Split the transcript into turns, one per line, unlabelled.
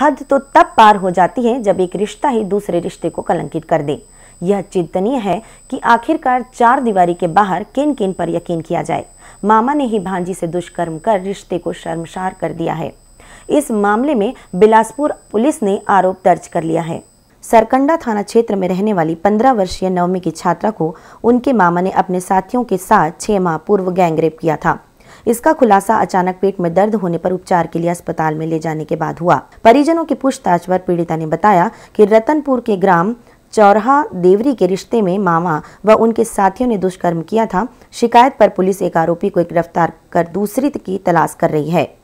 हद तो तब पार हो जाती है जब एक रिश्ता ही दूसरे रिश्ते को कलंकित कर दे यह चिंतनीय है कि आखिरकार चार दीवारी के बाहर किन किन पर यकीन किया जाए मामा ने ही भांजी से दुष्कर्म कर रिश्ते को शर्मसार कर दिया है इस मामले में बिलासपुर पुलिस ने आरोप दर्ज कर लिया है सरकंडा थाना क्षेत्र में रहने वाली 15 वर्षीय नवमी की छात्रा को उनके मामा ने अपने साथियों के साथ छह माह पूर्व गैंगरेप किया था इसका खुलासा अचानक पेट में दर्द होने पर उपचार के लिए अस्पताल में ले जाने के बाद हुआ परिजनों की पूछताछ पर पीड़िता ने बताया कि रतनपुर के ग्राम चौराहा देवरी के रिश्ते में मामा व उनके साथियों ने दुष्कर्म किया था शिकायत पर पुलिस एक आरोपी को गिरफ्तार कर दूसरी की तलाश कर रही है